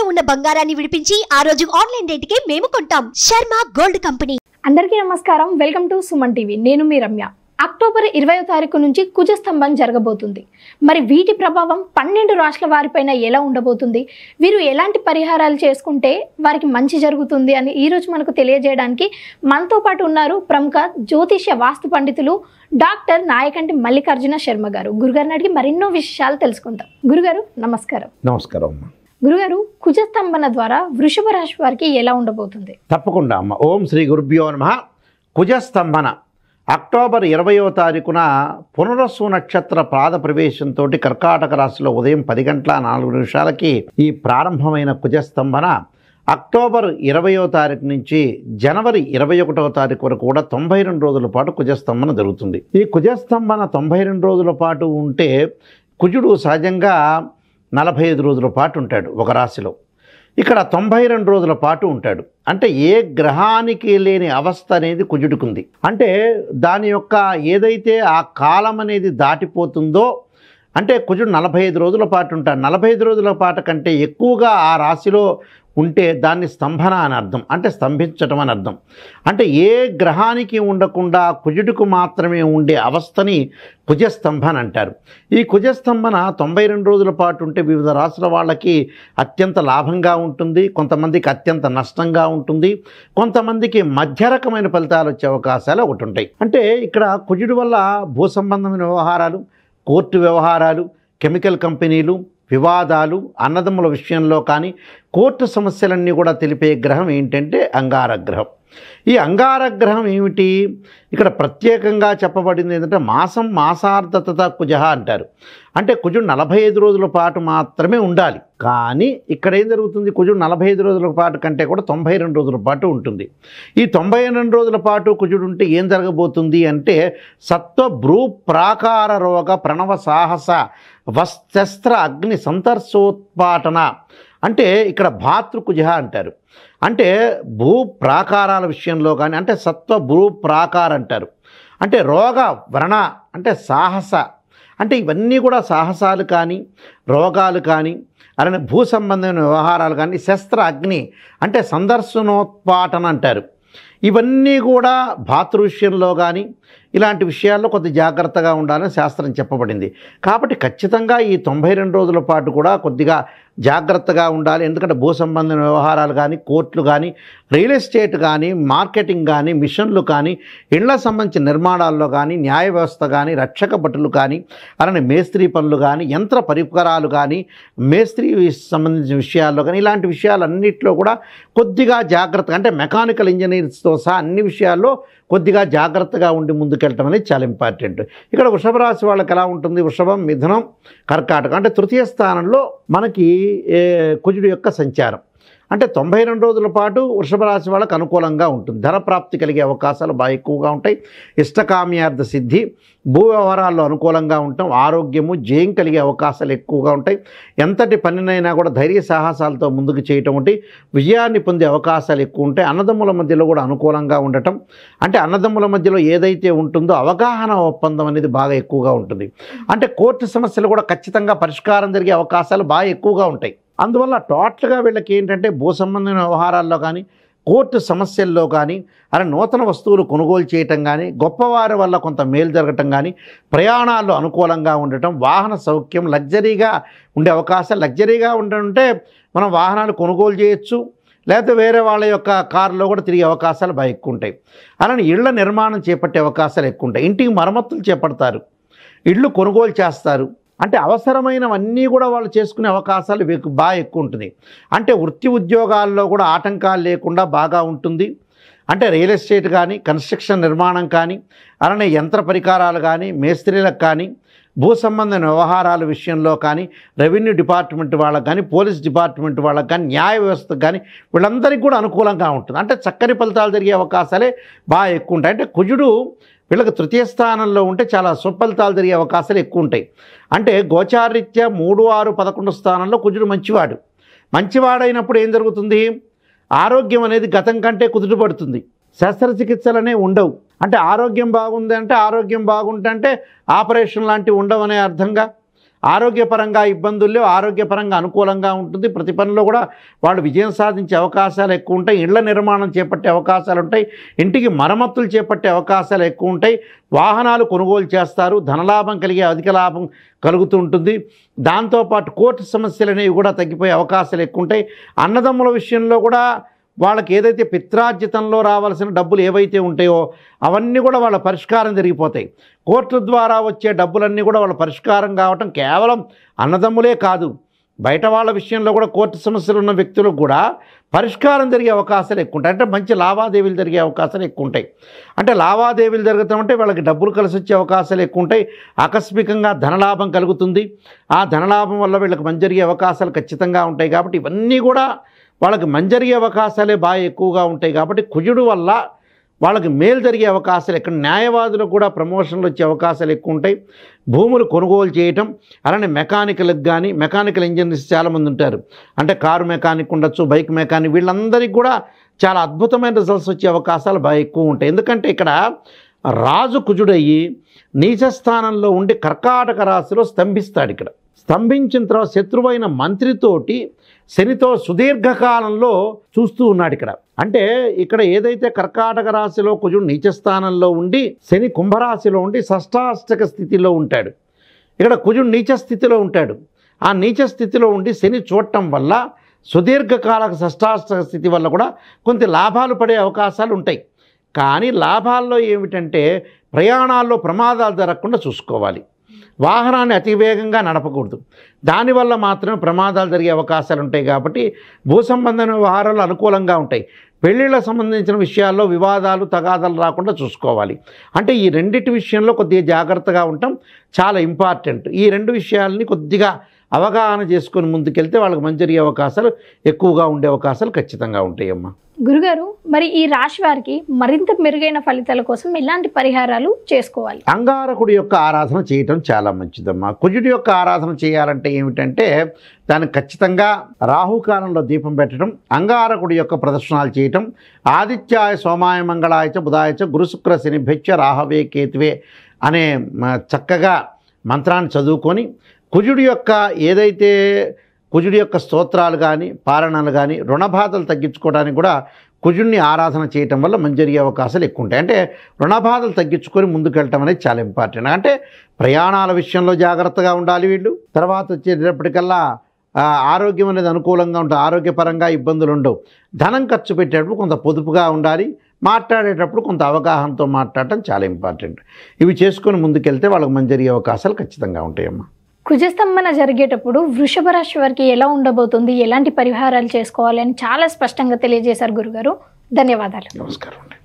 ఇంట్లో ఉన్న బంగారాన్ని విడిపించి ఆ రోజు ఆన్లైన్ రేటుకే మేము కొంటాం శర్మ గోల్డ్ కంపెనీ అందరికీ నమస్కారం వెల్కమ్ టు సుమన్ టీవీ నేను మీ రమ్య అక్టోబర్ ఇరవయో తారీఖు నుంచి కుజస్తంభం జరగబోతుంది మరి వీటి ప్రభావం పన్నెండు రాష్ట్రాల వారిపైన ఎలా ఉండబోతుంది వీరు ఎలాంటి పరిహారాలు చేసుకుంటే వారికి మంచి జరుగుతుంది అని ఈరోజు మనకు తెలియజేయడానికి మనతో పాటు ఉన్నారు ప్రముఖ జ్యోతిష్య వాస్తు పండితులు డాక్టర్ నాయకంటి మల్లికార్జున శర్మ గారు గురుగారిని అడిగి మరెన్నో విషయాలు తెలుసుకుందాం గురుగారు నమస్కారం నమస్కారం గురుగారు కుజస్తంభన ద్వారా వృషభ రాశి వారికి ఎలా ఉండబోతుంది తప్పకుండా అమ్మ ఓం శ్రీ గురుభ్యో నమ కుజస్తంభన అక్టోబర్ ఇరవయో తారీఖున పునరస్సు నక్షత్ర పాద ప్రవేశంతో కర్కాటక రాశిలో ఉదయం పది గంటల నాలుగు నిమిషాలకి ఈ ప్రారంభమైన కుజస్తంభన అక్టోబర్ ఇరవయో తారీఖు నుంచి జనవరి ఇరవై ఒకటవ తారీఖు వరకు కూడా తొంభై రెండు రోజుల పాటు కుజస్తంభన జరుగుతుంది ఈ కుజస్తంభన తొంభై రెండు రోజుల పాటు ఉంటే కుజుడు సహజంగా నలభై ఐదు రోజుల పాటు ఉంటాడు ఒక రాశిలో ఇక్కడ తొంభై రెండు రోజుల పాటు ఉంటాడు అంటే ఏ గ్రహానికి లేని అవస్థ అనేది కుజుడుకుంది అంటే దాని యొక్క ఏదైతే ఆ కాలం అనేది దాటిపోతుందో అంటే కుజుడు నలభై ఐదు రోజుల పాటు ఉంటాడు నలభై ఐదు రోజుల పాటు కంటే ఎక్కువగా ఆ రాశిలో ఉంటే దాన్ని స్తంభన అని అర్థం అంటే స్తంభించటం అని అర్థం అంటే ఏ గ్రహానికి ఉండకుండా కుజుడికి మాత్రమే ఉండే అవస్థని కుజస్తంభన అంటారు ఈ కుజస్తంభన తొంభై రెండు రోజుల పాటు ఉంటే వివిధ రాసుల వాళ్ళకి అత్యంత లాభంగా ఉంటుంది కొంతమందికి అత్యంత నష్టంగా ఉంటుంది కొంతమందికి మధ్య రకమైన ఫలితాలు వచ్చే అవకాశాలు ఒకటి ఉంటాయి అంటే ఇక్కడ కుజుడు వల్ల భూ సంబంధమైన వ్యవహారాలు కోర్టు వ్యవహారాలు కెమికల్ కంపెనీలు వివాదాలు అన్నదమ్ముల విషయంలో కానీ కోర్టు సమస్యలన్నీ కూడా తెలిపే గ్రహం ఏంటంటే అంగారగ్రహం ఈ అంగారగ్రహం ఏమిటి ఇక్కడ ప్రత్యేకంగా చెప్పబడింది ఏంటంటే మాసం మాసార్థతత కుజ అంటారు అంటే కుజుడు నలభై ఐదు రోజుల పాటు మాత్రమే ఉండాలి కానీ ఇక్కడ ఏం జరుగుతుంది కుజుడు నలభై ఐదు రోజుల పాటు కంటే కూడా తొంభై రెండు రోజుల పాటు ఉంటుంది ఈ తొంభై రెండు రోజుల పాటు కుజుడు ఉంటే ఏం జరగబోతుంది అంటే సత్వ భ్రూ ప్రాకార రోగ ప్రణవ సాహస వస్త్ర అగ్ని సంతర్శోత్పాటన అంటే ఇక్కడ భాతృకుజ అంటారు అంటే భూ ప్రాకారాల విషయంలో కానీ అంటే సత్వ భూ ప్రాకార్ అంటారు అంటే రోగ వ్రణ అంటే సాహస అంటే ఇవన్నీ కూడా సాహసాలు కానీ రోగాలు కానీ అలానే భూ సంబంధమైన వ్యవహారాలు కానీ శస్త్ర అగ్ని అంటే సందర్శనోత్పాటన అంటారు ఇవన్నీ కూడా భాతృ విషయంలో కానీ ఇలాంటి విషయాల్లో కొద్ది జాగ్రత్తగా ఉండాలని శాస్త్రం చెప్పబడింది కాబట్టి ఖచ్చితంగా ఈ తొంభై రెండు రోజుల పాటు కూడా కొద్దిగా జాగ్రత్తగా ఉండాలి ఎందుకంటే భూ సంబంధ వ్యవహారాలు కానీ కోర్టులు కానీ రియల్ ఎస్టేట్ కానీ మార్కెటింగ్ కానీ మిషన్లు కానీ ఇళ్ల సంబంధించిన నిర్మాణాల్లో కానీ న్యాయ వ్యవస్థ కానీ రక్షక భటులు కానీ అలానే మేస్త్రీ పనులు కానీ యంత్ర పరికరాలు కానీ మేస్త్రీ సంబంధించిన విషయాల్లో కానీ ఇలాంటి విషయాలన్నింటిలో కూడా కొద్దిగా జాగ్రత్తగా అంటే మెకానికల్ ఇంజనీర్స్తో సహా అన్ని విషయాల్లో కొద్దిగా జాగ్రత్తగా ఉండి ముందుకెళ్ళటం అనేది చాలా ఇంపార్టెంట్ ఇక్కడ వృషభ రాశి వాళ్ళకి ఎలా ఉంటుంది వృషభం మిథునం కర్కాటకం అంటే తృతీయ స్థానంలో మనకి కుజుడు యొక్క సంచారం అంటే తొంభై రెండు రోజుల పాటు వృషభ రాశి వాళ్ళకు అనుకూలంగా ఉంటుంది ధర ప్రాప్తి కలిగే అవకాశాలు బాగా ఎక్కువగా ఉంటాయి ఇష్టకామ్యార్థ సిద్ధి భూ వ్యవహారాల్లో అనుకూలంగా ఉంటాం ఆరోగ్యము జయం కలిగే అవకాశాలు ఎక్కువగా ఉంటాయి ఎంతటి పనినైనా కూడా ధైర్య సాహసాలతో ముందుకు చేయటం వంటి విజయాన్ని పొందే అవకాశాలు ఎక్కువ ఉంటాయి అన్నదమ్ముల మధ్యలో కూడా అనుకూలంగా ఉండటం అంటే అన్నదమ్ముల మధ్యలో ఏదైతే ఉంటుందో అవగాహన ఒప్పందం అనేది బాగా ఎక్కువగా ఉంటుంది అంటే కోర్టు సమస్యలు కూడా ఖచ్చితంగా పరిష్కారం జరిగే అవకాశాలు బాగా ఎక్కువగా ఉంటాయి అందువల్ల టోటల్గా వీళ్ళకి ఏంటంటే భూ సంబంధమైన వ్యవహారాల్లో కానీ కోర్టు సమస్యల్లో కానీ అలా నూతన వస్తువులు కొనుగోలు చేయటం కానీ గొప్పవారి వల్ల కొంత మేలు జరగటం కానీ ప్రయాణాలు అనుకూలంగా ఉండటం వాహన సౌఖ్యం లగ్జరీగా ఉండే అవకాశం లగ్జరీగా ఉంటే మనం వాహనాలు కొనుగోలు చేయొచ్చు లేకపోతే వేరే వాళ్ళ యొక్క కారులో కూడా తిరిగే అవకాశాలు బాగా ఎక్కువ ఉంటాయి అలానే ఇళ్ల నిర్మాణం చేపట్టే అవకాశాలు ఎక్కువ ఉంటాయి ఇంటికి మరమ్మతులు చేపడతారు ఇళ్ళు కొనుగోలు చేస్తారు అంటే అవసరమైనవన్నీ కూడా వాళ్ళు చేసుకునే అవకాశాలు బాగా ఎక్కువ ఉంటుంది అంటే వృత్తి ఉద్యోగాల్లో కూడా ఆటంకాలు లేకుండా బాగా ఉంటుంది అంటే రియల్ ఎస్టేట్ కానీ కన్స్ట్రక్షన్ నిర్మాణం కానీ అలానే యంత్ర పరికరాలు కానీ మేస్త్రీలకు కానీ భూ సంబంధ వ్యవహారాల విషయంలో కానీ రెవెన్యూ డిపార్ట్మెంట్ వాళ్ళకు కానీ పోలీస్ డిపార్ట్మెంట్ వాళ్ళకు కానీ న్యాయ వ్యవస్థకు కానీ వీళ్ళందరికీ కూడా అనుకూలంగా ఉంటుంది అంటే చక్కని ఫలితాలు జరిగే అవకాశాలే బాగా ఎక్కువ ఉంటాయి అంటే కుజుడు వీళ్ళకి తృతీయ స్థానంలో ఉంటే చాలా సుఫలితాలు జరిగే అవకాశాలు ఎక్కువ ఉంటాయి అంటే గోచారిత్య మూడు ఆరు పదకొండు స్థానంలో కుజుడు మంచివాడు మంచివాడైనప్పుడు ఏం జరుగుతుంది ఆరోగ్యం అనేది గతం కంటే కుదుటపడుతుంది శస్త్రచికిత్సలనే ఉండవు అంటే ఆరోగ్యం బాగుంది అంటే ఆరోగ్యం బాగుంటే ఆపరేషన్ లాంటివి ఉండవనే అర్థంగా ఆరోగ్యపరంగా ఇబ్బందుల్లో ఆరోగ్యపరంగా అనుకూలంగా ఉంటుంది ప్రతి పనిలో కూడా వాళ్ళు విజయం సాధించే అవకాశాలు ఎక్కువ ఉంటాయి ఇళ్ల నిర్మాణం చేపట్టే అవకాశాలు ఉంటాయి ఇంటికి మరమ్మతులు చేపట్టే అవకాశాలు ఎక్కువ ఉంటాయి వాహనాలు కొనుగోలు చేస్తారు ధనలాభం కలిగే అధిక లాభం కలుగుతూ ఉంటుంది దాంతోపాటు కోర్టు సమస్యలు అనేవి కూడా తగ్గిపోయే అవకాశాలు ఎక్కువ ఉంటాయి అన్నదమ్ముల విషయంలో కూడా వాళ్ళకి ఏదైతే పిత్రార్జితంలో రావాల్సిన డబ్బులు ఏవైతే ఉంటాయో అవన్నీ కూడా వాళ్ళ పరిష్కారం జరిగిపోతాయి కోర్టుల ద్వారా వచ్చే డబ్బులన్నీ కూడా వాళ్ళ పరిష్కారం కావటం కేవలం అన్నదమ్ములే కాదు బయట వాళ్ళ విషయంలో కూడా కోర్టు సమస్యలు ఉన్న వ్యక్తులకు కూడా పరిష్కారం జరిగే అవకాశాలు ఎక్కువ ఉంటాయి అంటే మంచి లావాదేవీలు జరిగే అవకాశాలు ఎక్కువ ఉంటాయి అంటే లావాదేవీలు జరుగుతామంటే వాళ్ళకి డబ్బులు కలిసి వచ్చే అవకాశాలు ఎక్కువ ఉంటాయి ఆకస్మికంగా ధనలాభం కలుగుతుంది ఆ ధనలాభం వల్ల వీళ్ళకి మంచి జరిగే అవకాశాలు ఖచ్చితంగా ఉంటాయి కాబట్టి ఇవన్నీ కూడా వాళ్ళకి మంచి జరిగే అవకాశాలే బాగా ఎక్కువగా ఉంటాయి కాబట్టి కుజుడు వల్ల వాళ్ళకి మేలు జరిగే అవకాశాలు ఇక్కడ న్యాయవాదులకు కూడా ప్రమోషన్లు వచ్చే అవకాశాలు ఎక్కువ ఉంటాయి భూములు కొనుగోలు చేయటం అలానే మెకానికల్కి కానీ మెకానికల్ ఇంజనీర్స్ చాలామంది ఉంటారు అంటే కారు మెకానిక్ ఉండొచ్చు బైక్ మెకానిక్ వీళ్ళందరికీ కూడా చాలా అద్భుతమైన రిజల్ట్స్ వచ్చే అవకాశాలు బాగా ఎక్కువ ఉంటాయి ఎందుకంటే ఇక్కడ రాజు కుజుడయ్యి నీచస్థానంలో ఉండి కర్కాటక రాశిలో స్తంభిస్తాడు ఇక్కడ స్తంభించిన తర్వాత శత్రువైన మంత్రితోటి శనితో సుదీర్ఘకాలంలో చూస్తూ ఉన్నాడు ఇక్కడ అంటే ఇక్కడ ఏదైతే కర్కాటక రాశిలో కుజుడు నీచస్థానంలో ఉండి శని కుంభరాశిలో ఉండి షష్టాష్టక స్థితిలో ఉంటాడు ఇక్కడ కుజుడు నీచ స్థితిలో ఉంటాడు ఆ నీచ స్థితిలో ఉండి శని చూడటం వల్ల సుదీర్ఘకాలక షష్టాష్టక స్థితి వల్ల కూడా కొంత లాభాలు పడే అవకాశాలు ఉంటాయి కానీ లాభాల్లో ఏమిటంటే ప్రయాణాల్లో ప్రమాదాలు జరగకుండా చూసుకోవాలి వాహనాన్ని అతివేగంగా నడపకూడదు దానివల్ల మాత్రమే ప్రమాదాలు జరిగే అవకాశాలు ఉంటాయి కాబట్టి భూ సంబంధమైన వ్యవహారాలు అనుకూలంగా ఉంటాయి పెళ్ళిళ్ళకు సంబంధించిన విషయాల్లో వివాదాలు తగాదాలు రాకుండా చూసుకోవాలి అంటే ఈ రెండింటి విషయంలో కొద్దిగా జాగ్రత్తగా ఉండటం చాలా ఇంపార్టెంట్ ఈ రెండు విషయాలని కొద్దిగా అవగాహన చేసుకుని ముందుకెళ్తే వాళ్ళకి మంచి జరిగే అవకాశాలు ఎక్కువగా ఉండే అవకాశాలు ఖచ్చితంగా ఉంటాయమ్మా గురుగారు మరి ఈ రాశి వారికి మరింత మెరుగైన ఫలితాల కోసం ఎలాంటి పరిహారాలు చేసుకోవాలి అంగారకుడి యొక్క ఆరాధన చేయటం చాలా మంచిదమ్మా కుజుడి యొక్క ఆరాధన చేయాలంటే ఏమిటంటే దాన్ని ఖచ్చితంగా రాహుకాలంలో దీపం పెట్టడం అంగారకుడి యొక్క ప్రదర్శనాలు చేయటం ఆదిత్యాయ సోమాయ మంగళాయచ బుధాయచ గురుశుక్ర భిక్ష రాహవే కేతువే అనే చక్కగా మంత్రాన్ని చదువుకొని కుజుడి యొక్క ఏదైతే కుజుడి యొక్క స్తోత్రాలు కానీ పారణాలు కానీ రుణబాధలు తగ్గించుకోవడానికి కూడా కుజుడిని ఆరాధన చేయటం వల్ల మంచి జరిగే అవకాశాలు ఎక్కువ ఉంటాయి అంటే రుణబాధలు తగ్గించుకొని ముందుకెళ్ళటం అనేది చాలా ఇంపార్టెంట్ అంటే ప్రయాణాల విషయంలో జాగ్రత్తగా ఉండాలి వీళ్ళు తర్వాత వచ్చేటప్పటికల్లా ఆరోగ్యం అనేది అనుకూలంగా ఉంటుంది ఆరోగ్యపరంగా ఇబ్బందులు ఉండవు ధనం ఖర్చు పెట్టేటప్పుడు కొంత పొదుపుగా ఉండాలి మాట్లాడేటప్పుడు కొంత అవగాహనతో మాట్లాడటం చాలా ఇంపార్టెంట్ ఇవి చేసుకొని ముందుకెళ్తే వాళ్ళకి మంచి జరిగే అవకాశాలు ఖచ్చితంగా ఉంటాయమ్మా కుజస్తంభన జరిగేటప్పుడు వృషభ రాశి వారికి ఎలా ఉండబోతుంది ఎలాంటి పరిహారాలు చేసుకోవాలని చాలా స్పష్టంగా తెలియజేశారు గురుగారు ధన్యవాదాలు నమస్కారం